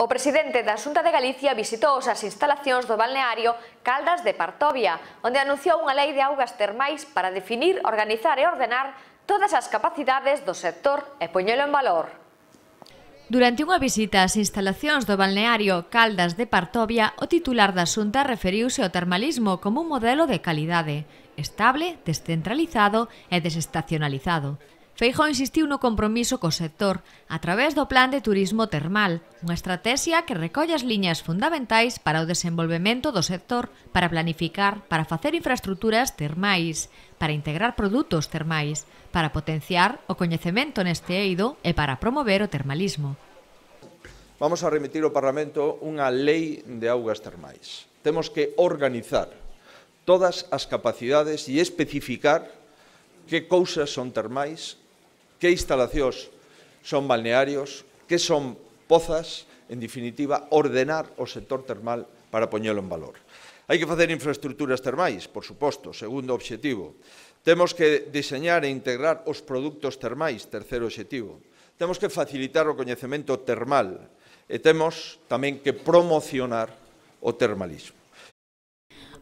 O presidente da Xunta de Galicia visitou as instalacións do balneario Caldas de Partovia, onde anunciou unha lei de augas termais para definir, organizar e ordenar todas as capacidades do sector e poñelo en valor. Durante unha visita ás instalacións do balneario Caldas de Partovia, o titular da Xunta referiuse ao termalismo como un modelo de calidade, estable, descentralizado e desestacionalizado. Feijó insistiu no compromiso co sector a través do Plan de Turismo Termal, unha estrategia que recolle as liñas fundamentais para o desenvolvemento do sector, para planificar, para facer infraestructuras termais, para integrar produtos termais, para potenciar o coñecemento neste eido e para promover o termalismo. Vamos a remitir ao Parlamento unha lei de augas termais. Temos que organizar todas as capacidades e especificar que cousas son termais que instalacións son balnearios, que son pozas, en definitiva, ordenar o sector termal para poñelo en valor. Hai que facer infraestructuras termais, por suposto, segundo obxectivo. Temos que diseñar e integrar os produtos termais, terceiro obxectivo. Temos que facilitar o coñecemento termal e temos tamén que promocionar o termalismo.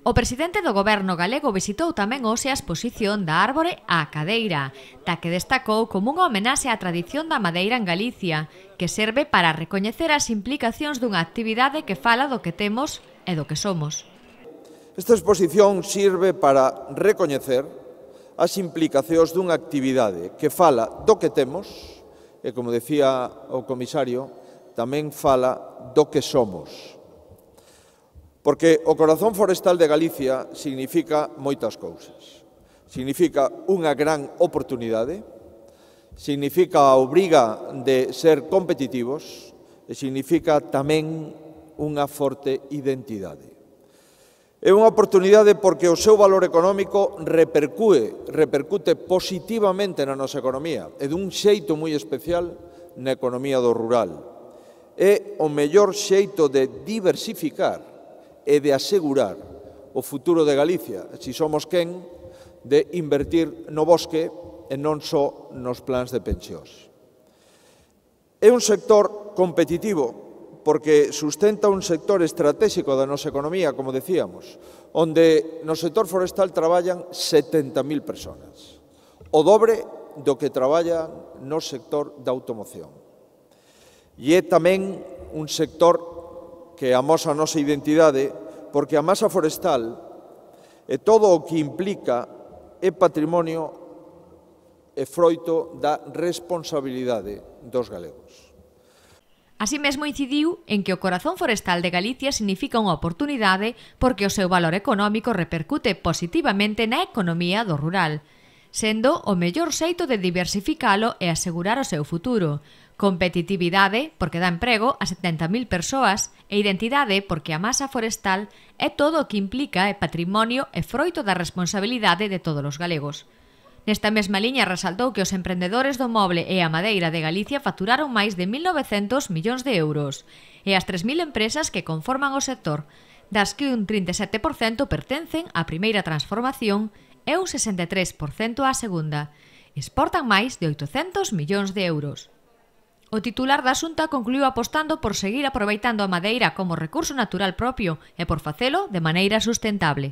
O presidente do goberno galego visitou tamén hoxe a exposición da árbore á cadeira, da que destacou como unha homenaxe á tradición da madeira en Galicia, que serve para recoñecer as implicacións dunha actividade que fala do que temos e do que somos. Esta exposición sirve para recoñecer as implicacións dunha actividade que fala do que temos e, como decía o comisario, tamén fala do que somos. Porque o corazón forestal de Galicia significa moitas cousas. Significa unha gran oportunidade, significa a obriga de ser competitivos e significa tamén unha forte identidade. É unha oportunidade porque o seu valor económico repercute, repercute positivamente na nosa economía e dun xeito moi especial na economía do rural. É o mellor xeito de diversificar e de asegurar o futuro de Galicia, se somos quen, de invertir no bosque e non só nos plans de pensións. É un sector competitivo porque sustenta un sector estratégico da nosa economía, como decíamos, onde no sector forestal traballan 70.000 personas, o dobre do que traballa no sector da automoción. E é tamén un sector que amosa a nosa identidade, porque a masa forestal e todo o que implica é patrimonio e froito da responsabilidade dos galegos. Así mesmo incidiu en que o corazón forestal de Galicia significa unha oportunidade porque o seu valor económico repercute positivamente na economía do rural, sendo o mellor xeito de diversificalo e asegurar o seu futuro, competitividade, porque dá emprego a 70.000 persoas, e identidade, porque a masa forestal é todo o que implica é patrimonio e froito da responsabilidade de todos os galegos. Nesta mesma liña resaltou que os emprendedores do moble e a madeira de Galicia facturaron máis de 1.900 millóns de euros e as 3.000 empresas que conforman o sector, das que un 37% pertencen á primeira transformación e un 63% á segunda. Exportan máis de 800 millóns de euros. O titular da Xunta concluiu apostando por seguir aproveitando a madeira como recurso natural propio e por facelo de maneira sustentable.